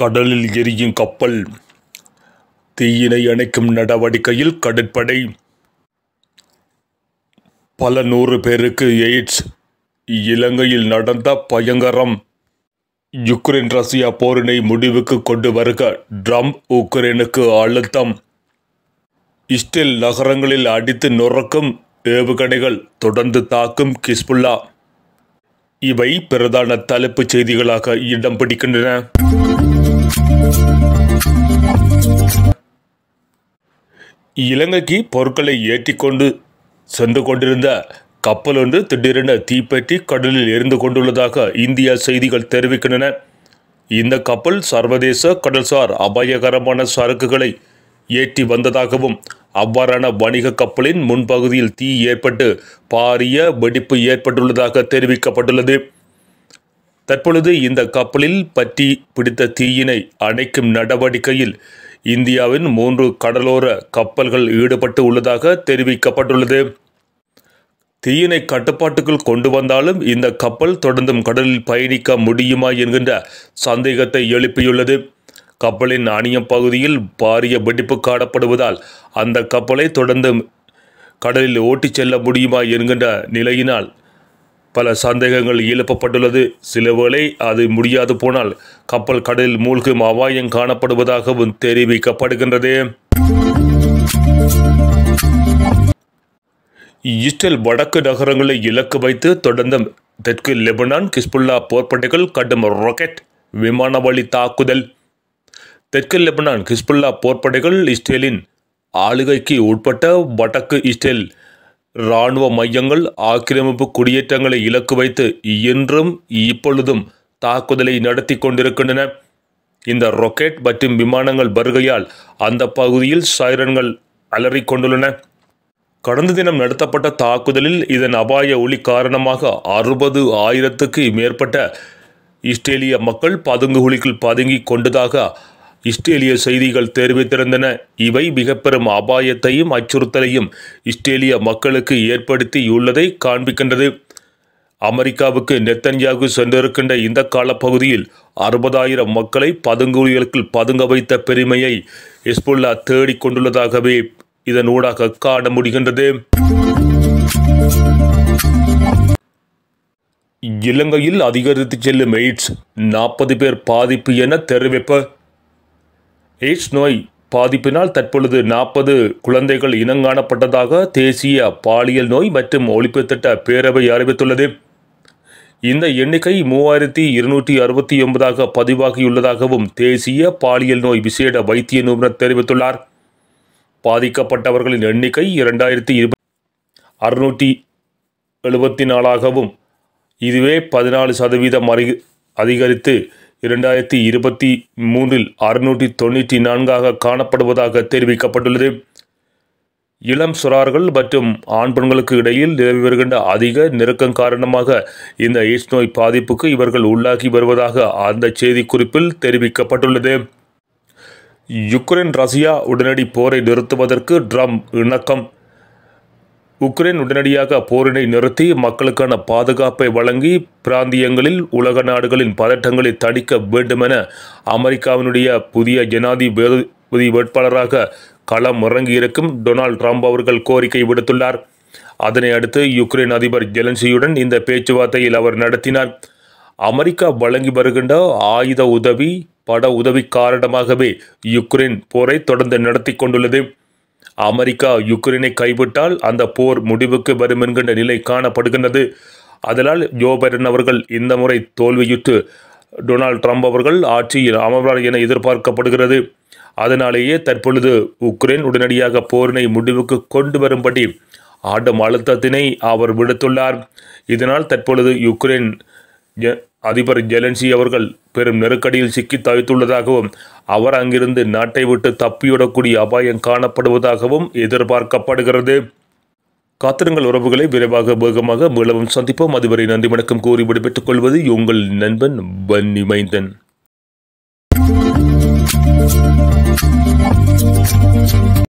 கடலில் எரியும் கப்பல் தீயினை அணைக்கும் நடவடிக்கையில் கடற்படை பல நூறு பேருக்கு எய்ட்ஸ் இலங்கையில் நடந்த பயங்கரம் யுக்ரைன் ரஷ்யா போரினை முடிவுக்கு கொண்டு வருக ட்ரம்ப் உக்ரைனுக்கு அழுத்தம் இஸ்டில் நகரங்களில் அடித்து நொறுக்கும் ஏவுகணைகள் தொடர்ந்து தாக்கும் கிஸ்புல்லா இவை பிரதான தலைப்புச் செய்திகளாக இடம் பிடிக்கின்றன இலங்கைக்கு பொருட்களை ஏற்றிக்கொண்டு சென்று கொண்டிருந்த கப்பல் ஒன்று திடீரென தீப்பற்றி கடலில் எரிந்து கொண்டுள்ளதாக இந்திய செய்திகள் தெரிவிக்கின்றன இந்த கப்பல் சர்வதேச கடல்சார் அபாயகரமான சரக்குகளை ஏற்றி வந்ததாகவும் அவ்வாறான வணிக கப்பலின் முன்பகுதியில் தீ ஏற்பட்டு பாரிய வெடிப்பு ஏற்பட்டுள்ளதாக தெரிவிக்கப்பட்டுள்ளது தற்பொழுது இந்த கப்பலில் பற்றி பிடித்த தீயினை அணைக்கும் நடவடிக்கையில் இந்தியாவின் மூன்று கடலோர கப்பல்கள் ஈடுபட்டு உள்ளதாக தெரிவிக்கப்பட்டுள்ளது தீயினை கட்டுப்பாட்டுக்குள் கொண்டு வந்தாலும் இந்த கப்பல் தொடர்ந்தும் கடலில் பயணிக்க முடியுமா என்கின்ற சந்தேகத்தை எழுப்பியுள்ளது கப்பலின் அணிய பகுதியில் பாரிய வெடிப்பு காணப்படுவதால் அந்த கப்பலை தொடர்ந்து கடலில் ஓட்டிச் செல்ல முடியுமா என்கின்ற நிலையினால் பல சந்தேகங்கள் எழுப்பப்பட்டுள்ளது சிலவேளை அது முடியாது போனால் கப்பல் கடலில் மூழ்கும் அபாயம் காணப்படுவதாகவும் தெரிவிக்கப்படுகின்றது இஸ்ரேல் வடக்கு நகரங்களை இலக்கு வைத்து தொடர்ந்து தெற்கு லெபனான் கிஸ்புல்லா போர்ப்படைகள் கடும் ராக்கெட் விமான வழி தாக்குதல் தெற்கு லெபனான் ஹிஸ்புல்லா போர்ப்படைகள் இஸ்ரேலின் ஆளுகைக்கு உட்பட்ட வடக்கு இஸ்ரேல் இராணுவ மையங்கள் ஆக்கிரமிப்பு குடியேற்றங்களை இலக்கு வைத்து இன்றும் இப்பொழுதும் தாக்குதலை நடத்தி கொண்டிருக்கின்றன இந்த ரொக்கெட் மற்றும் விமானங்கள் வருகையால் அந்த பகுதியில் சைரன்கள் அலறிக்கொண்டுள்ளன கடந்த தினம் நடத்தப்பட்ட தாக்குதலில் இதன் அபாய ஒளி காரணமாக அறுபது ஆயிரத்துக்கு மேற்பட்ட இஸ்ரேலிய மக்கள் பதுங்கு குழிக்குள் பதுங்கி கொண்டதாக இஸ்ரேலிய செய்திகள் தெரிவித்திருந்தன இவை மிக பெரும் அபாயத்தையும் அச்சுறுத்தலையும் இஸ்ரேலிய மக்களுக்கு ஏற்படுத்தியுள்ளதை காண்பிக்கின்றது அமெரிக்காவுக்கு நெத்தன்யாவுக்கு சென்றிருக்கின்ற இந்த காலப்பகுதியில் அறுபதாயிரம் மக்களை பதுங்குகளுக்கு பதுங்க வைத்த பெருமையை இஸ்புல்லா தேடிக்கொண்டுள்ளதாகவே இதன் ஊடாக காண முடிகின்றது இலங்கையில் அதிகரித்து செல்லும் எய்ட்ஸ் நாற்பது பேர் பாதிப்பு என தெரிவிப்ப எய்ட்ஸ் நோய் பாதிப்பினால் தற்பொழுது நாற்பது குழந்தைகள் இனங்காணப்பட்டதாக தேசிய பாலியல் நோய் மற்றும் ஒழிப்பு திட்ட பேரவை அறிவித்துள்ளது இந்த எண்ணிக்கை மூவாயிரத்தி இருநூற்றி அறுபத்தி ஒன்பதாக பதிவாகியுள்ளதாகவும் தேசிய பாலியல் நோய் விசேட வைத்திய நிபுணர் தெரிவித்துள்ளார் பாதிக்கப்பட்டவர்களின் எண்ணிக்கை இரண்டாயிரத்தி அறுநூற்றி எழுபத்தி நாலாகவும் இதுவே பதினாலு சதவீதம் அதிகரித்து இரண்டாயிரத்தி இருபத்தி மூன்றில் அறுநூற்றி தொண்ணூற்றி நான்காக காணப்படுவதாக தெரிவிக்கப்பட்டுள்ளது இளம் சுறார்கள் மற்றும் ஆண் பெண்களுக்கு இடையில் நிலவி வருகின்ற அதிக நெருக்கம் காரணமாக இந்த எய்ட்ஸ் நோய் பாதிப்புக்கு இவர்கள் உள்ளாகி வருவதாக அந்த செய்திக்குறிப்பில் தெரிவிக்கப்பட்டுள்ளது யுக்ரைன் ரஷ்யா உடனடி போரை நிறுத்துவதற்கு ட்ரம்ப் இணக்கம் உக்ரைன் உடனடியாக போரினை நிறுத்தி மக்களுக்கான பாதுகாப்பை வழங்கி பிராந்தியங்களில் உலக நாடுகளின் பதட்டங்களை தணிக்க வேண்டுமென அமெரிக்காவினுடைய புதிய ஜனாதிபதி வேட்பாளராக களம் இறங்கியிருக்கும் டொனால்ட் ட்ரம்ப் அவர்கள் கோரிக்கை விடுத்துள்ளார் அதனை அடுத்து யுக்ரைன் அதிபர் ஜெலன்சியுடன் இந்த பேச்சுவார்த்தையில் அவர் நடத்தினார் அமெரிக்கா வழங்கி வருகின்ற ஆயுத உதவி பட உதவி காரணமாகவே யுக்ரைன் போரை தொடர்ந்து நடத்தி கொண்டுள்ளது அமெரிக்கா யுக்ரைனை கைவிட்டால் அந்த போர் முடிவுக்கு வரும் என்கின்ற நிலை காணப்படுகின்றது அதனால் ஜோ பைடன் அவர்கள் இந்த முறை தோல்வியுற்று டொனால்ட் ட்ரம்ப் அவர்கள் ஆட்சியில் அமர்வார் என எதிர்பார்க்கப்படுகிறது அதனாலேயே தற்பொழுது உக்ரைன் உடனடியாக போரினை முடிவுக்கு கொண்டு வரும்படி ஆடும் அழுத்தத்தினை அவர் விடுத்துள்ளார் இதனால் தற்பொழுது யுக்ரைன் அதிபர் ஜெலன்சி அவர்கள் பெரும் நெருக்கடியில் சிக்கி தவித்துள்ளதாகவும் அவர் அங்கிருந்து நாட்டை விட்டு தப்பியிடக்கூடிய அபாயம் காணப்படுவதாகவும் எதிர்பார்க்கப்படுகிறது காத்திரங்கள் உறவுகளை விரைவாக வேகமாக மீளவும் சந்திப்போம் அதுவரை நன்றி வணக்கம் கூறி விடுபெற்றுக் கொள்வது உங்கள் நண்பன் வன்னி மைந்தன்